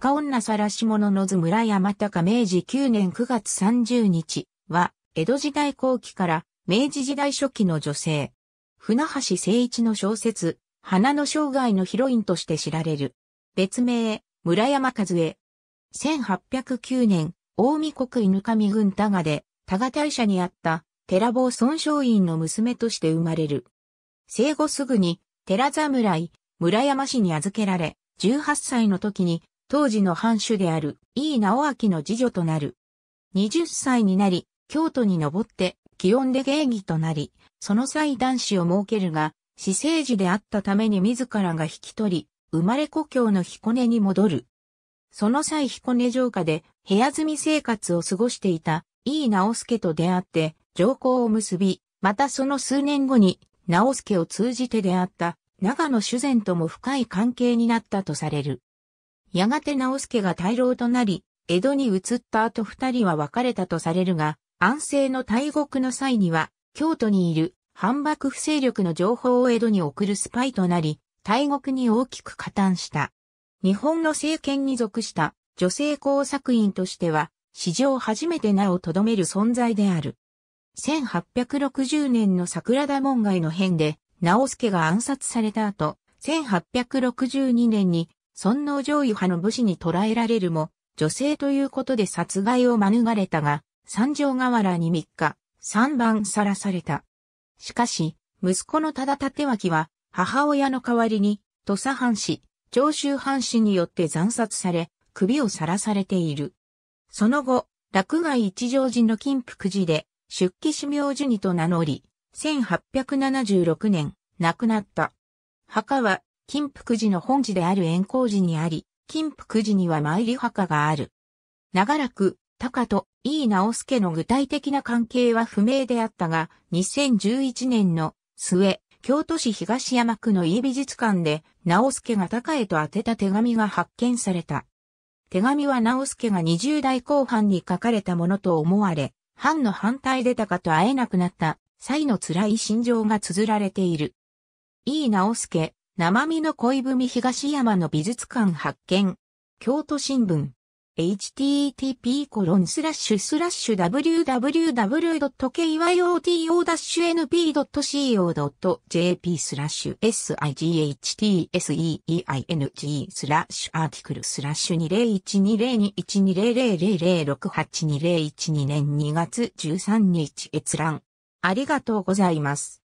高女晒し者の津村山高明治9年9月30日は、江戸時代後期から明治時代初期の女性。船橋誠一の小説、花の生涯のヒロインとして知られる。別名、村山和江。1809年、大見国犬上郡多賀で、多賀大社にあった寺坊孫昌院の娘として生まれる。生後すぐに、寺侍、村山氏に預けられ、18歳の時に当時の藩主である井伊直明の次女となる。20歳になり、京都に登って、気温で芸妓となり、その際男子を設けるが、私生児であったために自らが引き取り、生まれ故郷の彦根に戻る。その際彦根城下で部屋住み生活を過ごしていた井伊直助と出会って上皇を結び、またその数年後に直助を通じて出会った長野修善とも深い関係になったとされる。やがて直助が大老となり、江戸に移った後二人は別れたとされるが、安政の大国の際には、京都にいる反幕府勢力の情報を江戸に送るスパイとなり、大国に大きく加担した。日本の政権に属した女性工作員としては、史上初めて名を留める存在である。1860年の桜田門外の変で、直助が暗殺された後、1862年に尊皇攘夷派の武士に捕らえられるも、女性ということで殺害を免れたが、三条河原に三日、三番さらされた。しかし、息子の忠立脇は、母親の代わりに、土佐藩士、長州藩士によって残殺され、首をさらされている。その後、落外一条寺の金福寺で、出家修行寿にと名乗り、1876年、亡くなった。墓は、金福寺の本寺である円光寺にあり、金福寺には参り墓がある。長らく、高と井伊直助の具体的な関係は不明であったが、2011年の末、京都市東山区の井美術館で、直助が高へと宛てた手紙が発見された。手紙は直助が20代後半に書かれたものと思われ、藩の反対で高と会えなくなった際の辛い心情が綴られている。井伊直助、生身の恋文東山の美術館発見。京都新聞。http コロンスラッシュスラッシュ www.kyoto-np.co.jp スラッシュ sights.eng i スラッシュアーティクルスラッシュ2012021200068201 2年2月13日閲覧。ありがとうございます。